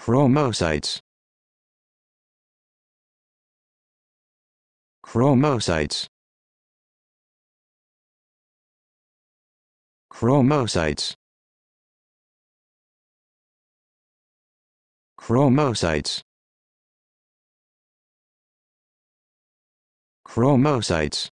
Chromocytes. Chromocytes. Chromocytes. Chromocytes. Chromocytes.